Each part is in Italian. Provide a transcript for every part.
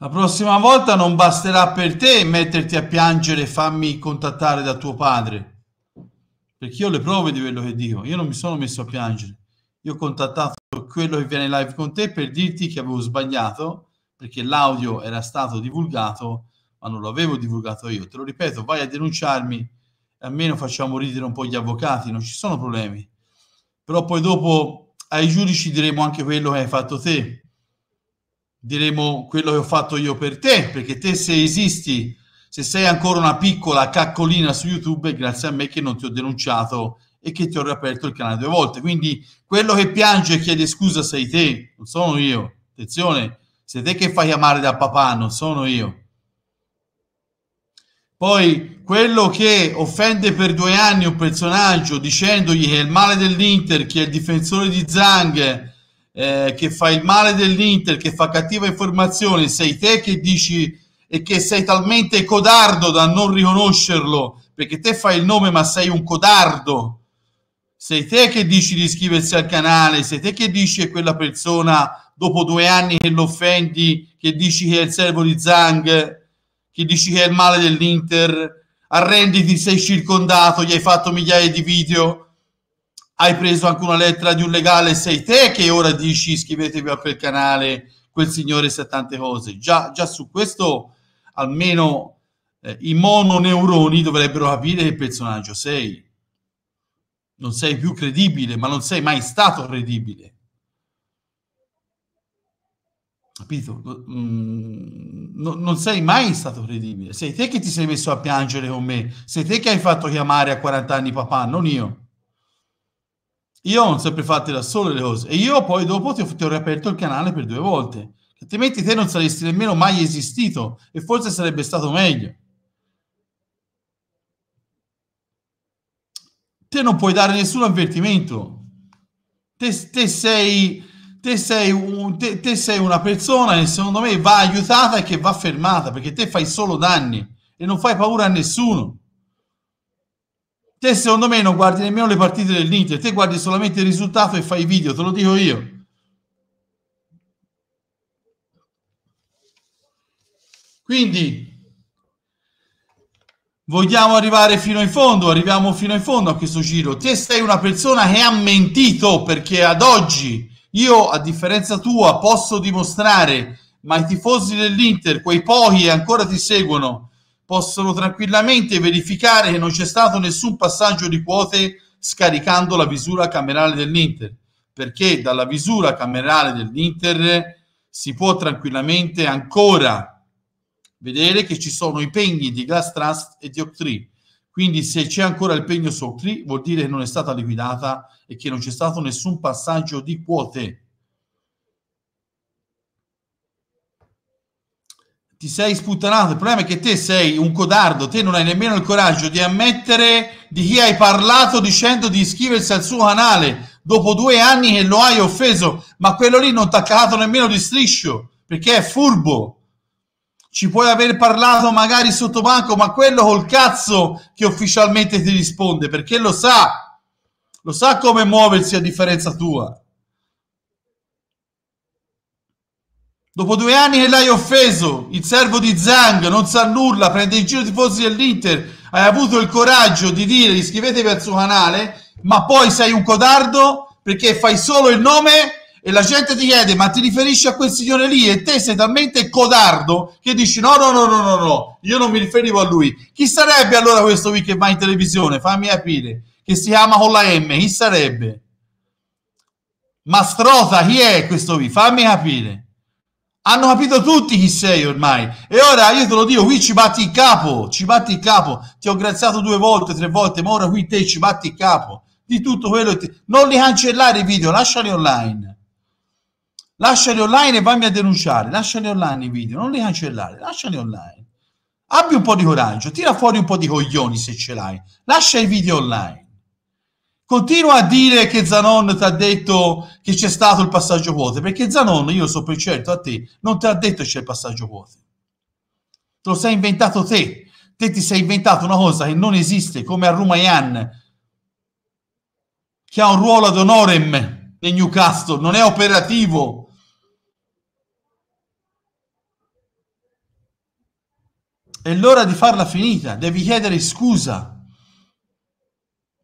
La prossima volta non basterà per te metterti a piangere e farmi contattare da tuo padre. Perché io le prove di quello che dico, io non mi sono messo a piangere. Io ho contattato quello che viene live con te per dirti che avevo sbagliato, perché l'audio era stato divulgato, ma non lo avevo divulgato io. Te lo ripeto, vai a denunciarmi almeno facciamo ridere un po' gli avvocati, non ci sono problemi. Però poi dopo ai giudici diremo anche quello che hai fatto te diremo quello che ho fatto io per te, perché te se esisti, se sei ancora una piccola caccolina su YouTube, è grazie a me che non ti ho denunciato e che ti ho riaperto il canale due volte. Quindi quello che piange e chiede scusa sei te, non sono io. Attenzione, sei te che fai amare da papà, non sono io. Poi quello che offende per due anni un personaggio dicendogli che è il male dell'Inter, che è il difensore di Zang, eh, che fa il male dell'Inter, che fa cattiva informazione, sei te che dici e che sei talmente codardo da non riconoscerlo, perché te fai il nome ma sei un codardo. Sei te che dici di iscriversi al canale, sei te che dici a quella persona dopo due anni che lo offendi, che dici che è il servo di Zang, che dici che è il male dell'Inter, arrenditi, sei circondato, gli hai fatto migliaia di video, hai preso anche una lettera di un legale, sei te che ora dici iscrivetevi a quel canale, quel signore sa tante cose. Già, già su questo almeno eh, i mononeuroni dovrebbero capire che personaggio sei. Non sei più credibile, ma non sei mai stato credibile. Capito? Mm, no, non sei mai stato credibile. Sei te che ti sei messo a piangere con me. Sei te che hai fatto chiamare a 40 anni papà, non io. Io non sempre fatti da solo le cose. E io poi dopo ti ho, ti ho riaperto il canale per due volte. Altrimenti te non saresti nemmeno mai esistito e forse sarebbe stato meglio. Te non puoi dare nessun avvertimento. Te, te sei, te sei, un, te, te sei una persona che secondo me va aiutata e che va fermata perché te fai solo danni e non fai paura a nessuno. Te secondo me non guardi nemmeno le partite dell'Inter, te guardi solamente il risultato e fai video, te lo dico io. Quindi vogliamo arrivare fino in fondo, arriviamo fino in fondo a questo giro. Te sei una persona che ha mentito perché ad oggi io, a differenza tua, posso dimostrare, ma i tifosi dell'Inter, quei pochi ancora ti seguono, possono tranquillamente verificare che non c'è stato nessun passaggio di quote scaricando la visura camerale dell'Inter, perché dalla visura camerale dell'Inter si può tranquillamente ancora vedere che ci sono i pegni di Glass Trust e di Octree. Quindi se c'è ancora il pegno su Octree vuol dire che non è stata liquidata e che non c'è stato nessun passaggio di quote. ti sei sputtanato. Il problema è che te sei un codardo, te non hai nemmeno il coraggio di ammettere di chi hai parlato dicendo di iscriversi al suo canale dopo due anni che lo hai offeso, ma quello lì non ti ha cagato nemmeno di striscio perché è furbo. Ci puoi aver parlato magari sotto banco, ma quello col cazzo che ufficialmente ti risponde perché lo sa, lo sa come muoversi a differenza tua. Dopo due anni che l'hai offeso, il servo di Zang non sa nulla, prende in giro i tifosi dell'Inter, hai avuto il coraggio di dire iscrivetevi al suo canale, ma poi sei un codardo perché fai solo il nome e la gente ti chiede ma ti riferisci a quel signore lì e te sei talmente codardo che dici no no no no no no io non mi riferivo a lui chi sarebbe allora questo qui che va in televisione fammi capire che si chiama con la M chi sarebbe Mastrota chi è questo qui fammi capire hanno capito tutti chi sei ormai. E ora io te lo dico, qui ci batti il capo, ci batti il capo. Ti ho graziato due volte, tre volte, ma ora qui te ci batti il capo. Di tutto quello che ti... Non li cancellare i video, lasciali online. Lasciali online e vammi a denunciare. Lasciali online i video, non li cancellare, lasciali online. Abbi un po' di coraggio, tira fuori un po' di coglioni se ce l'hai. Lascia i video online. Continua a dire che Zanon ti ha detto che c'è stato il passaggio vuoto, perché Zanon, io so per certo a te, non ti ha detto che c'è il passaggio vuoto. Te lo sei inventato te. Te ti sei inventato una cosa che non esiste, come a Rumayan, che ha un ruolo ad honorem nel Newcastle, non è operativo. È l'ora di farla finita, devi chiedere scusa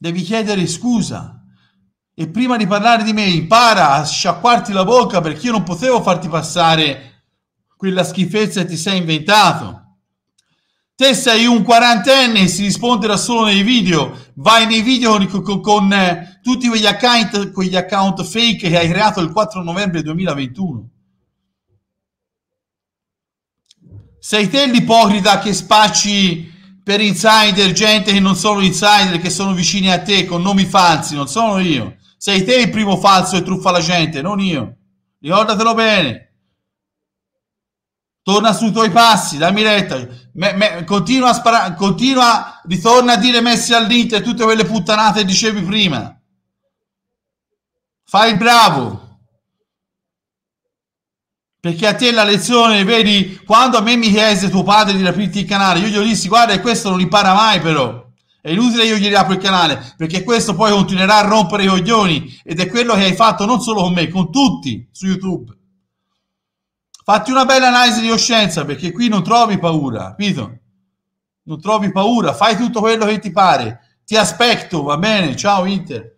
devi chiedere scusa. E prima di parlare di me, impara a sciacquarti la bocca perché io non potevo farti passare quella schifezza che ti sei inventato. Te sei un quarantenne, e si risponde da solo nei video. Vai nei video con, con, con eh, tutti quegli account, quegli account fake che hai creato il 4 novembre 2021. Sei te l'ipocrita che spacci per insider, gente che non sono insider, che sono vicini a te con nomi falsi, non sono io. Sei te il primo falso e truffa la gente, non io. Ricordatelo bene. Torna sui tuoi passi, dammi retta. Me, me, continua a sparare, continua, ritorna a dire messi all'Inter tutte quelle puttanate che dicevi prima. Fai il bravo. Perché a te la lezione, vedi, quando a me mi chiese tuo padre di rapirti il canale, io gli ho dissi, guarda, questo non impara mai però. È inutile io gli riapro il canale, perché questo poi continuerà a rompere i coglioni. Ed è quello che hai fatto non solo con me, con tutti su YouTube. Fatti una bella analisi di coscienza, perché qui non trovi paura, capito? Non trovi paura, fai tutto quello che ti pare. Ti aspetto, va bene? Ciao Inter.